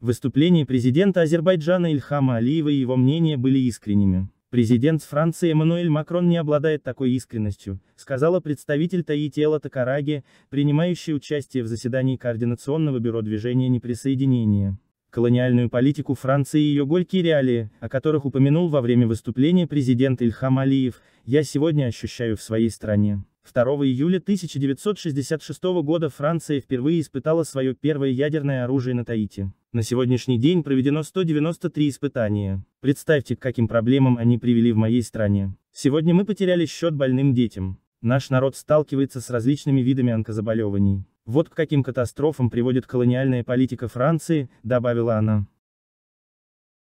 Выступление президента Азербайджана Ильхама Алиева и его мнения были искренними. Президент Франции Эммануэль Макрон не обладает такой искренностью, сказала представитель Таити Элла Такараги, принимающая участие в заседании Координационного бюро движения неприсоединения. Колониальную политику Франции и ее горькие реалии, о которых упомянул во время выступления президент Ильхам Алиев, я сегодня ощущаю в своей стране. 2 июля 1966 года Франция впервые испытала свое первое ядерное оружие на Таити. На сегодняшний день проведено 193 испытания. Представьте, к каким проблемам они привели в моей стране. Сегодня мы потеряли счет больным детям. Наш народ сталкивается с различными видами онкозаболеваний. Вот к каким катастрофам приводит колониальная политика Франции, добавила она.